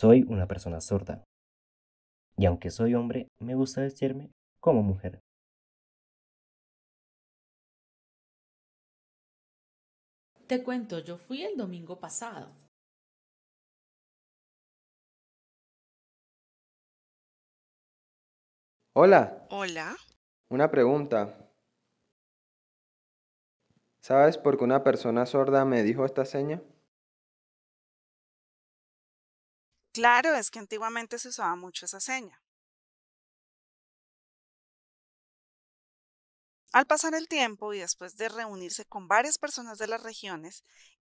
Soy una persona sorda. Y aunque soy hombre, me gusta decirme como mujer. Te cuento, yo fui el domingo pasado. Hola. Hola. Una pregunta. ¿Sabes por qué una persona sorda me dijo esta seña? Claro, es que antiguamente se usaba mucho esa seña. Al pasar el tiempo y después de reunirse con varias personas de las regiones,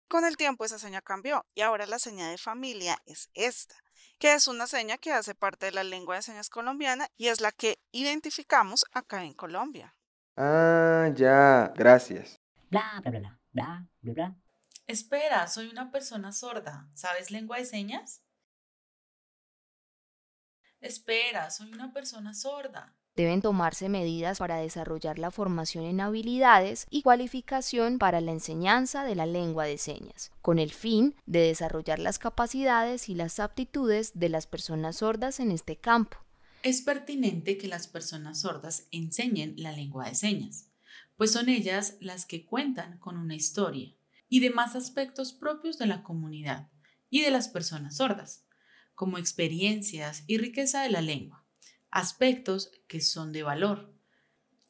con el tiempo esa seña cambió y ahora la seña de familia es esta, que es una seña que hace parte de la lengua de señas colombiana y es la que identificamos acá en Colombia. Ah, ya, gracias. Bla, bla, bla, bla, bla, bla. Espera, soy una persona sorda. ¿Sabes lengua de señas? Espera, soy una persona sorda. Deben tomarse medidas para desarrollar la formación en habilidades y cualificación para la enseñanza de la lengua de señas, con el fin de desarrollar las capacidades y las aptitudes de las personas sordas en este campo. Es pertinente que las personas sordas enseñen la lengua de señas, pues son ellas las que cuentan con una historia y demás aspectos propios de la comunidad y de las personas sordas, como experiencias y riqueza de la lengua, aspectos que son de valor.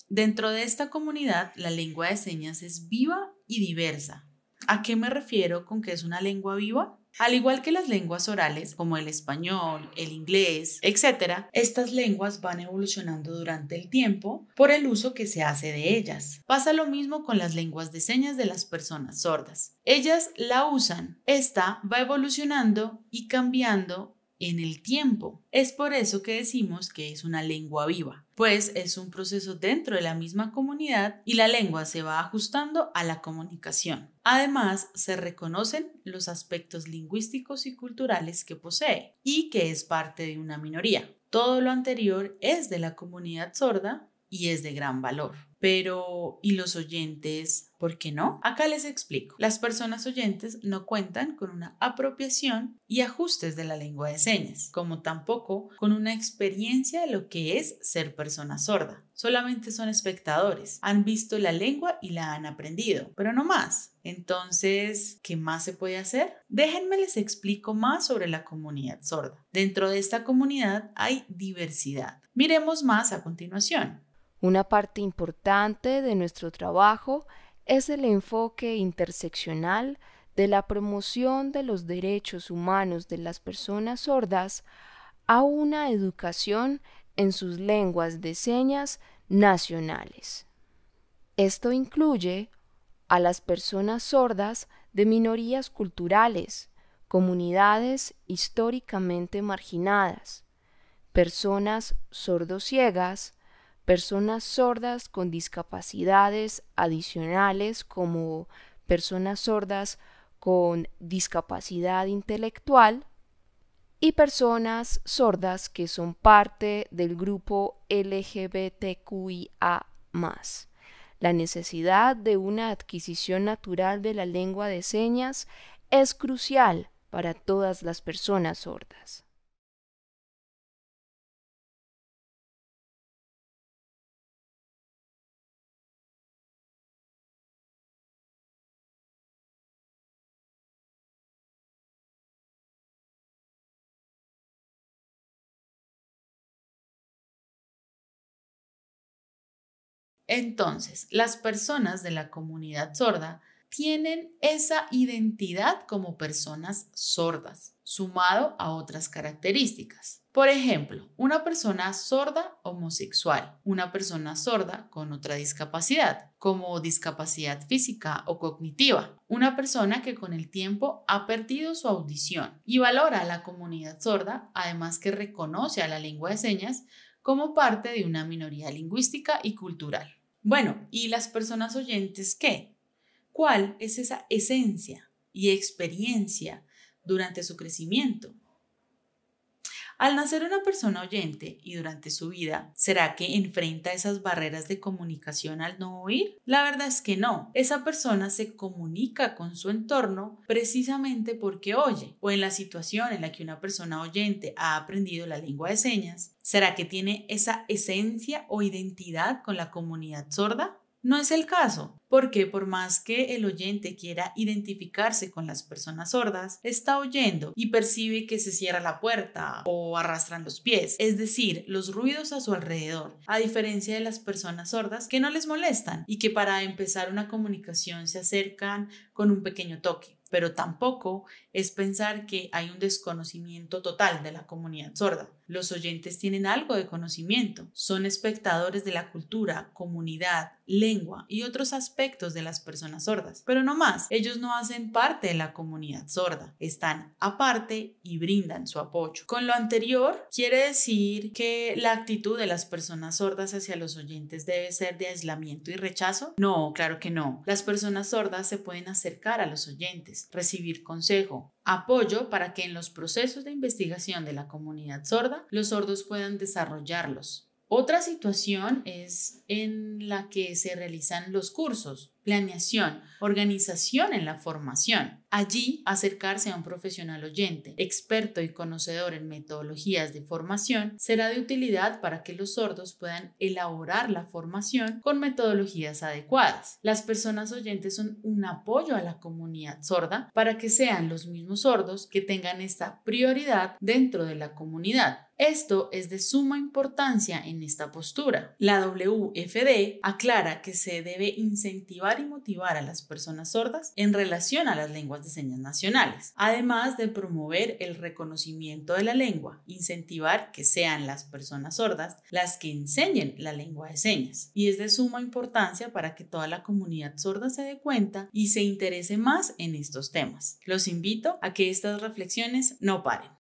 Dentro de esta comunidad, la lengua de señas es viva y diversa. ¿A qué me refiero con que es una lengua viva? Al igual que las lenguas orales, como el español, el inglés, etc., estas lenguas van evolucionando durante el tiempo por el uso que se hace de ellas. Pasa lo mismo con las lenguas de señas de las personas sordas. Ellas la usan. Esta va evolucionando y cambiando en el tiempo. Es por eso que decimos que es una lengua viva pues es un proceso dentro de la misma comunidad y la lengua se va ajustando a la comunicación. Además, se reconocen los aspectos lingüísticos y culturales que posee y que es parte de una minoría. Todo lo anterior es de la comunidad sorda y es de gran valor. Pero, ¿y los oyentes? ¿Por qué no? Acá les explico. Las personas oyentes no cuentan con una apropiación y ajustes de la lengua de señas, como tampoco con una experiencia de lo que es ser persona sorda. Solamente son espectadores, han visto la lengua y la han aprendido, pero no más. Entonces, ¿qué más se puede hacer? Déjenme les explico más sobre la comunidad sorda. Dentro de esta comunidad hay diversidad. Miremos más a continuación. Una parte importante de nuestro trabajo es el enfoque interseccional de la promoción de los derechos humanos de las personas sordas a una educación en sus lenguas de señas nacionales. Esto incluye a las personas sordas de minorías culturales, comunidades históricamente marginadas, personas sordociegas, personas sordas con discapacidades adicionales como personas sordas con discapacidad intelectual y personas sordas que son parte del grupo LGBTQIA. La necesidad de una adquisición natural de la lengua de señas es crucial para todas las personas sordas. Entonces, las personas de la comunidad sorda tienen esa identidad como personas sordas, sumado a otras características. Por ejemplo, una persona sorda homosexual, una persona sorda con otra discapacidad, como discapacidad física o cognitiva, una persona que con el tiempo ha perdido su audición y valora a la comunidad sorda, además que reconoce a la lengua de señas como parte de una minoría lingüística y cultural. Bueno, ¿y las personas oyentes qué? ¿Cuál es esa esencia y experiencia durante su crecimiento? Al nacer una persona oyente y durante su vida, ¿será que enfrenta esas barreras de comunicación al no oír? La verdad es que no. Esa persona se comunica con su entorno precisamente porque oye, o en la situación en la que una persona oyente ha aprendido la lengua de señas, ¿será que tiene esa esencia o identidad con la comunidad sorda? No es el caso porque por más que el oyente quiera identificarse con las personas sordas, está oyendo y percibe que se cierra la puerta o arrastran los pies, es decir, los ruidos a su alrededor, a diferencia de las personas sordas que no les molestan y que para empezar una comunicación se acercan con un pequeño toque pero tampoco es pensar que hay un desconocimiento total de la comunidad sorda. Los oyentes tienen algo de conocimiento, son espectadores de la cultura, comunidad, lengua y otros aspectos de las personas sordas. Pero no más, ellos no hacen parte de la comunidad sorda, están aparte y brindan su apoyo. Con lo anterior, quiere decir que la actitud de las personas sordas hacia los oyentes debe ser de aislamiento y rechazo. No, claro que no. Las personas sordas se pueden acercar a los oyentes, recibir consejo, apoyo para que en los procesos de investigación de la comunidad sorda los sordos puedan desarrollarlos, otra situación es en la que se realizan los cursos planeación, organización en la formación. Allí, acercarse a un profesional oyente, experto y conocedor en metodologías de formación, será de utilidad para que los sordos puedan elaborar la formación con metodologías adecuadas. Las personas oyentes son un apoyo a la comunidad sorda para que sean los mismos sordos que tengan esta prioridad dentro de la comunidad. Esto es de suma importancia en esta postura. La WFD aclara que se debe incentivar y motivar a las personas sordas en relación a las lenguas de señas nacionales, además de promover el reconocimiento de la lengua, incentivar que sean las personas sordas las que enseñen la lengua de señas. Y es de suma importancia para que toda la comunidad sorda se dé cuenta y se interese más en estos temas. Los invito a que estas reflexiones no paren.